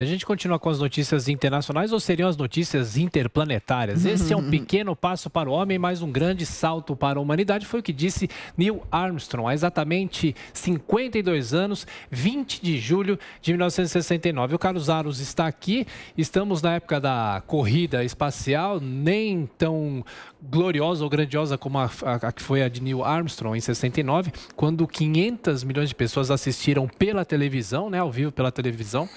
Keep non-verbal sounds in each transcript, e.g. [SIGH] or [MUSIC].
A gente continua com as notícias internacionais ou seriam as notícias interplanetárias? [LAUGHS] Esse é um pequeno passo para o homem, mas um grande salto para a humanidade, foi o que disse Neil Armstrong há exatamente 52 anos, 20 de julho de 1969. O Carlos Aros está aqui, estamos na época da corrida espacial, nem tão gloriosa ou grandiosa como a, a, a que foi a de Neil Armstrong em 69, quando 500 milhões de pessoas assistiram pela televisão, né, ao vivo pela televisão.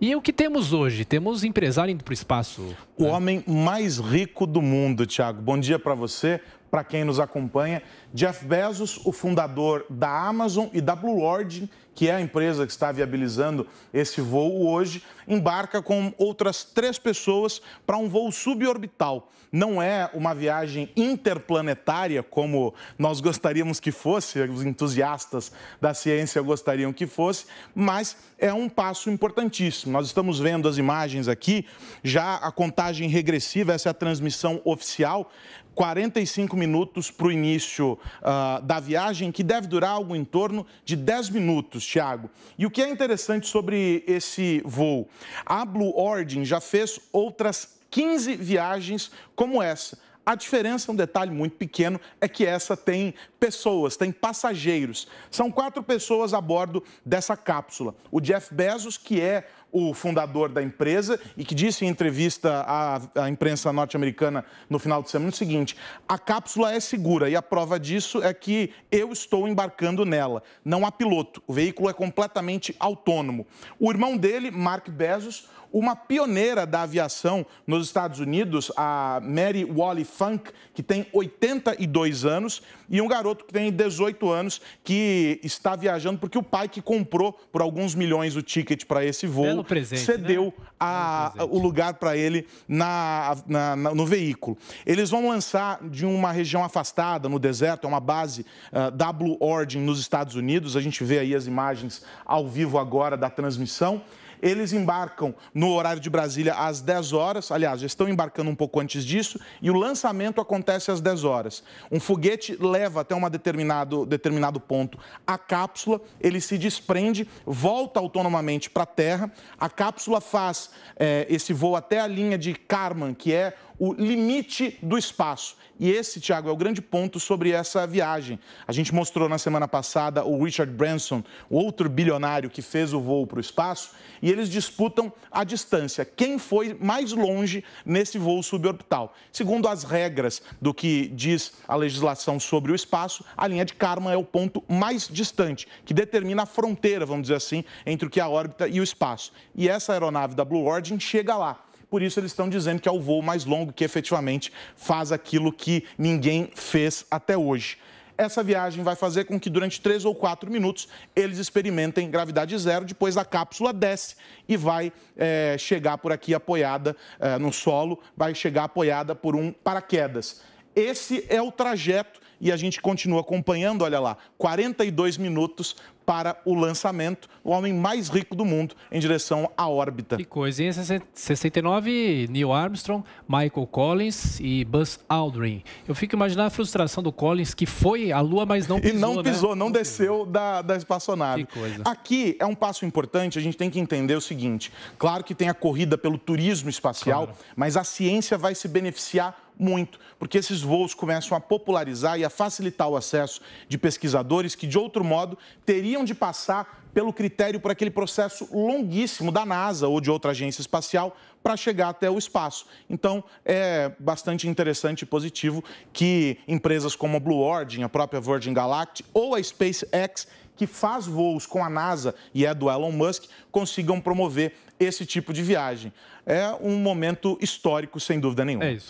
E o que temos hoje? Temos empresário indo para o espaço. O né? homem mais rico do mundo, Tiago. Bom dia para você, para quem nos acompanha. Jeff Bezos, o fundador da Amazon e da Blue Origin, que é a empresa que está viabilizando esse voo hoje, embarca com outras três pessoas para um voo suborbital. Não é uma viagem interplanetária, como nós gostaríamos que fosse, os entusiastas da ciência gostariam que fosse, mas é um passo importantíssimo. Nós estamos vendo as imagens aqui, já a contagem regressiva, essa é a transmissão oficial, 45 minutos para o início uh, da viagem, que deve durar algo em torno de 10 minutos, Thiago. E o que é interessante sobre esse voo? A Blue Origin já fez outras 15 viagens como essa. A diferença, um detalhe muito pequeno, é que essa tem pessoas, tem passageiros. São quatro pessoas a bordo dessa cápsula. O Jeff Bezos, que é o fundador da empresa e que disse em entrevista à, à imprensa norte-americana no final de semana o seguinte: a cápsula é segura e a prova disso é que eu estou embarcando nela. Não há piloto, o veículo é completamente autônomo. O irmão dele, Mark Bezos, uma pioneira da aviação nos Estados Unidos, a Mary Wally Funk, que tem 82 anos, e um garoto que tem 18 anos que está viajando porque o pai que comprou por alguns milhões o ticket para esse voo né? cedeu, presente, cedeu né? a, o lugar para ele na, na, na, no veículo. Eles vão lançar de uma região afastada, no deserto, é uma base uh, W Origin nos Estados Unidos. A gente vê aí as imagens ao vivo agora da transmissão. Eles embarcam no horário de Brasília às 10 horas, aliás, já estão embarcando um pouco antes disso, e o lançamento acontece às 10 horas. Um foguete leva até um determinado, determinado ponto a cápsula, ele se desprende, volta autonomamente para a Terra, a cápsula faz é, esse voo até a linha de Kármán, que é o limite do espaço. E esse, Tiago, é o grande ponto sobre essa viagem. A gente mostrou na semana passada o Richard Branson, o outro bilionário que fez o voo para o espaço, e eles disputam a distância. Quem foi mais longe nesse voo suborbital? Segundo as regras do que diz a legislação sobre o espaço, a linha de karma é o ponto mais distante, que determina a fronteira, vamos dizer assim, entre o que é a órbita e o espaço. E essa aeronave da Blue Origin chega lá por isso eles estão dizendo que é o voo mais longo que efetivamente faz aquilo que ninguém fez até hoje essa viagem vai fazer com que durante três ou quatro minutos eles experimentem gravidade zero, depois a cápsula desce e vai é, chegar por aqui apoiada é, no solo, vai chegar apoiada por um paraquedas. Esse é o trajeto e a gente continua acompanhando, olha lá, 42 minutos para o lançamento, o homem mais rico do mundo em direção à órbita. Que coisa, em 69, Neil Armstrong, Michael Collins e Buzz Aldrin. Eu fico imaginando a frustração do Collins, que foi à Lua, mas não pisou. E né? não pisou, né? não, desceu Da, da espaçonave. Que coisa. Aqui é um passo importante, a gente tem que entender o seguinte: claro que tem a corrida pelo turismo espacial, claro. mas a ciência vai se beneficiar muito, porque esses voos começam a popularizar e a facilitar o acesso de pesquisadores que, de outro modo, teriam de passar pelo critério por aquele processo longuíssimo da NASA ou de outra agência espacial para chegar até o espaço. Então, é bastante interessante e positivo que empresas como a Blue Origin, a própria Virgin Galactic ou a SpaceX, que faz voos com a NASA e é do Elon Musk, consigam promover esse tipo de viagem. É um momento histórico, sem dúvida nenhuma. É isso.